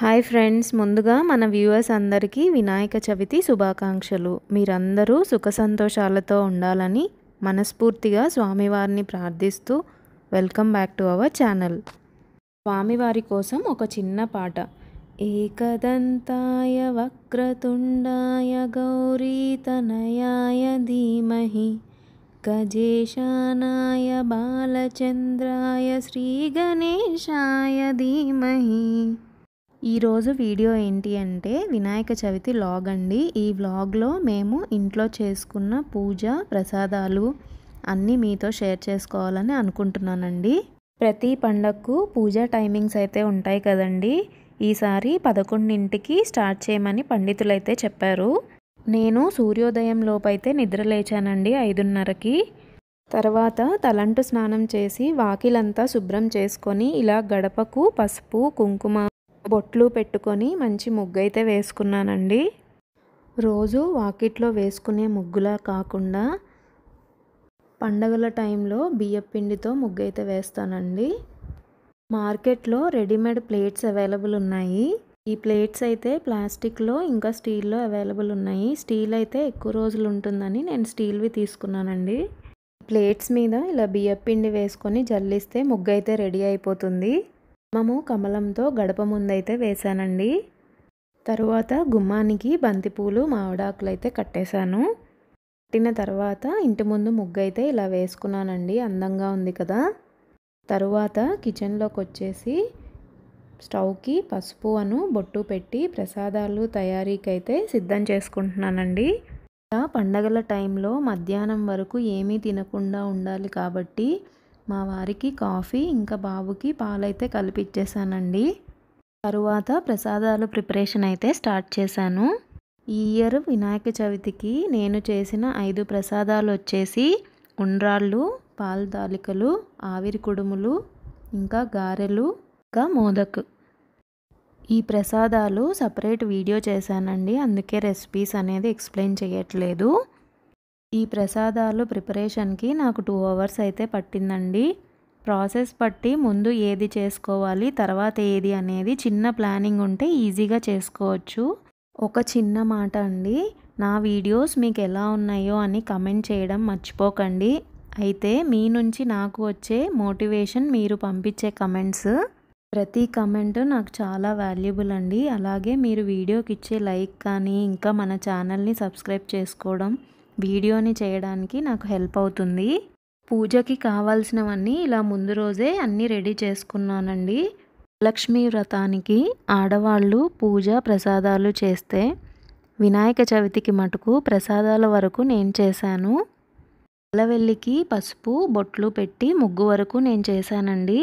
hi friends ముందుగా మన viewers అందరికీ వినాయక చవితి శుభాకాంక్షలు మీరందరూ సుఖ సంతోషాలతో ఉండాలని మనస్ఫూర్తిగా స్వామివారిని ప్రార్థిస్తూ welcome back to our channel స్వామివారి కోసం ఒక చిన్న పాట ఏకదంతాయ వక్రతుండాయ గౌరీతనయాయ ధీమహి గజేశానాయ బాలచంద్రాయ గణేశాయ ధీమహి ఈరోజు వీడియో ఏంటి అంటే వినాయక చవితి వ్లాగ్ అండి ఈ వ్లాగ్లో మేము ఇంట్లో చేసుకున్న పూజ ప్రసాదాలు అన్నీ మీతో షేర్ చేసుకోవాలని అనుకుంటున్నానండి ప్రతి పండగకు పూజా టైమింగ్స్ అయితే ఉంటాయి కదండి ఈసారి పదకొండింటికి స్టార్ట్ చేయమని పండితులైతే చెప్పారు నేను సూర్యోదయం లోపైతే నిద్ర లేచానండి ఐదున్నరకి తర్వాత తలంటు స్నానం చేసి వాకిలంతా శుభ్రం చేసుకొని ఇలా గడపకు పసుపు కుంకుమ బొట్లు పెట్టుకొని మంచి ముగ్గు అయితే వేసుకున్నానండి రోజు వాకిట్లో వేసుకునే ముగ్గులా కాకుండా పండగల టైంలో బియ్యపిండితో ముగ్గు అయితే వేస్తానండి మార్కెట్లో రెడీమేడ్ ప్లేట్స్ అవైలబుల్ ఉన్నాయి ఈ ప్లేట్స్ అయితే ప్లాస్టిక్లో ఇంకా స్టీల్లో అవైలబుల్ ఉన్నాయి స్టీల్ అయితే ఎక్కువ రోజులు ఉంటుందని నేను స్టీల్వి తీసుకున్నానండి ప్లేట్స్ మీద ఇలా బియ్యపిండి వేసుకొని జల్లిస్తే ముగ్గు అయితే రెడీ అయిపోతుంది గుమ్మము కమలంతో గడప ముందైతే వేశానండి తరువాత గుమ్మానికి బంతిపూలు మామిడాకులు అయితే కట్టేశాను కట్టిన తర్వాత ఇంటి ముందు ముగ్గు అయితే ఇలా వేసుకున్నానండి అందంగా ఉంది కదా తరువాత కిచెన్లోకి వచ్చేసి స్టవ్కి పసుపు అను బొట్టు పెట్టి ప్రసాదాలు తయారీకి అయితే సిద్ధం చేసుకుంటున్నానండి పండగల టైంలో మధ్యాహ్నం వరకు ఏమీ తినకుండా ఉండాలి కాబట్టి మా వారికి కాఫీ ఇంకా బాబుకి పాలైతే కలిపిచ్చేసానండి తరువాత ప్రసాదాలు ప్రిపరేషన్ అయితే స్టార్ట్ చేశాను ఈ ఇయర్ వినాయక చవితికి నేను చేసిన ఐదు ప్రసాదాలు వచ్చేసి ఉండ్రాళ్ళు పాల తాలికలు ఆవిరి కుడుములు ఇంకా గారెలు ఇంకా మోదక్ ఈ ప్రసాదాలు సపరేట్ వీడియో చేశానండి అందుకే రెసిపీస్ అనేది ఎక్స్ప్లెయిన్ చేయట్లేదు ఈ ప్రసాదాలు ప్రిపరేషన్కి నాకు టూ అవర్స్ అయితే పట్టిందండి ప్రాసెస్ పట్టి ముందు ఏది చేసుకోవాలి తర్వాత ఏది అనేది చిన్న ప్లానింగ్ ఉంటే ఈజీగా చేసుకోవచ్చు ఒక చిన్న మాట అండి నా వీడియోస్ మీకు ఎలా ఉన్నాయో అని కమెంట్ చేయడం మర్చిపోకండి అయితే మీ నుంచి నాకు వచ్చే మోటివేషన్ మీరు పంపించే కమెంట్స్ ప్రతి కమెంట్ నాకు చాలా వాల్యుబుల్ అండి అలాగే మీరు వీడియోకి ఇచ్చే లైక్ కానీ ఇంకా మన ఛానల్ని సబ్స్క్రైబ్ చేసుకోవడం వీడియోని చేయడానికి నాకు హెల్ప్ అవుతుంది పూజకి కావాల్సినవన్నీ ఇలా ముందు రోజే అన్నీ రెడీ చేసుకున్నానండి లక్ష్మీ వ్రతానికి ఆడవాళ్ళు పూజ ప్రసాదాలు చేస్తే వినాయక చవితికి మటుకు ప్రసాదాల వరకు నేను చేశాను అల్లవెల్లికి పసుపు బొట్లు పెట్టి ముగ్గు వరకు నేను చేశానండి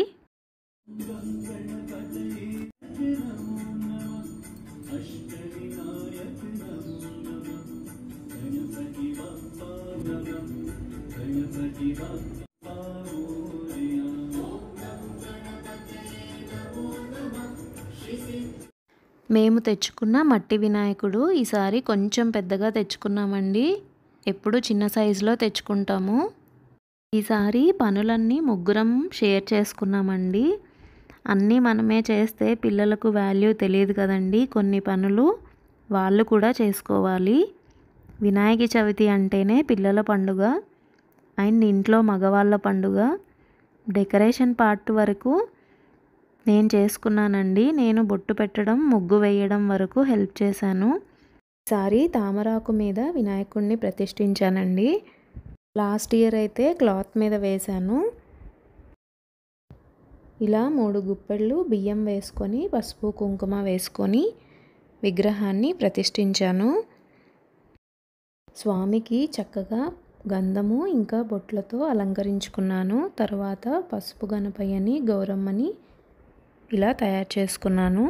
మేము తెచ్చుకున్న మట్టి వినాయకుడు ఈసారి కొంచెం పెద్దగా తెచ్చుకున్నామండి ఎప్పుడు చిన్న సైజులో తెచ్చుకుంటాము ఈసారి పనులన్నీ ముగ్గురం షేర్ చేసుకున్నామండి అన్నీ మనమే చేస్తే పిల్లలకు వాల్యూ తెలియదు కదండి కొన్ని పనులు వాళ్ళు కూడా చేసుకోవాలి వినాయక చవితి అంటేనే పిల్లల పండుగ అండ్ ఇంట్లో మగవాళ్ళ పండుగ డెకరేషన్ పార్ట్ వరకు నేను చేసుకున్నానండి నేను బొట్టు పెట్టడం ముగ్గు వేయడం వరకు హెల్ప్ చేశాను ఈసారి తామరాకు మీద వినాయకుడిని ప్రతిష్ఠించానండి లాస్ట్ ఇయర్ అయితే క్లాత్ మీద వేశాను ఇలా మూడు గుప్పెళ్ళు బియ్యం వేసుకొని పసుపు కుంకుమ వేసుకొని విగ్రహాన్ని ప్రతిష్ఠించాను స్వామికి చక్కగా గంధము ఇంకా బొట్లతో అలంకరించుకున్నాను తర్వాత పసుపు గణపయ్యని గౌరమ్మని ఇలా తయారు చేసుకున్నాను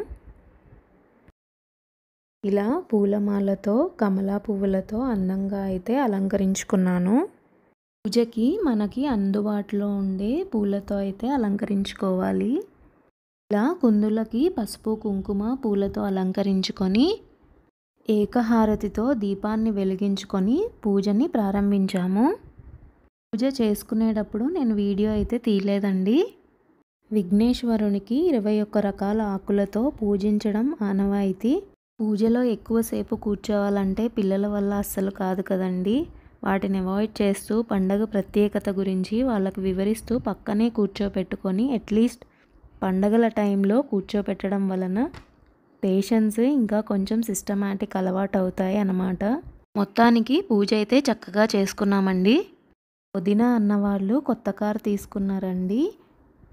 ఇలా పూలమాలతో కమలా పువ్వులతో అందంగా అయితే అలంకరించుకున్నాను పూజకి మనకి అందుబాటులో ఉండే పూలతో అయితే అలంకరించుకోవాలి ఇలా కుందులకి పసుపు కుంకుమ పూలతో అలంకరించుకొని ఏకహారతితో దీపాన్ని వెలిగించుకొని పూజని ప్రారంభించాము పూజ చేసుకునేటప్పుడు నేను వీడియో అయితే తీయలేదండి విఘ్నేశ్వరునికి ఇరవై ఒక్క రకాల ఆకులతో పూజించడం ఆనవాయితీ పూజలో ఎక్కువసేపు కూర్చోవాలంటే పిల్లల వల్ల అస్సలు కాదు కదండి వాటిని అవాయిడ్ చేస్తూ పండగ ప్రత్యేకత గురించి వాళ్ళకు వివరిస్తూ పక్కనే కూర్చోపెట్టుకొని అట్లీస్ట్ పండగల టైంలో కూర్చోపెట్టడం వలన పేషెన్స్ ఇంకా కొంచెం సిస్టమాటిక్ అలవాటు అవుతాయి అన్నమాట మొత్తానికి పూజ అయితే చక్కగా చేసుకున్నామండి వదిన అన్నవాళ్ళు కొత్త కారు తీసుకున్నారండి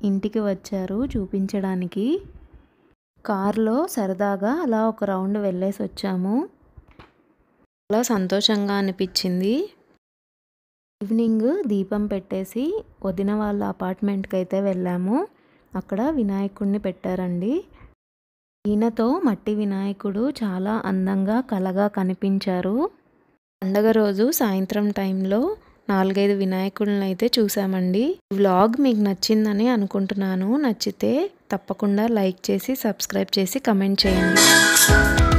ఇంటికి వచ్చారు చూపించడానికి కారులో సరదాగా అలా ఒక రౌండ్ వెళ్ళేసి వచ్చాము చాలా సంతోషంగా అనిపించింది ఈవినింగ్ దీపం పెట్టేసి వదిన వాళ్ళ అపార్ట్మెంట్కి అయితే వెళ్ళాము అక్కడ వినాయకుడిని పెట్టారండి ఈయనతో మట్టి వినాయకుడు చాలా అందంగా కలగా కనిపించారు పండగ రోజు సాయంత్రం టైంలో నాలుగైదు వినాయకులను అయితే చూసామండి వ్లాగ్ మీకు నచ్చిందని అనుకుంటున్నాను నచ్చితే తప్పకుండా లైక్ చేసి సబ్స్క్రైబ్ చేసి కమెంట్ చేయండి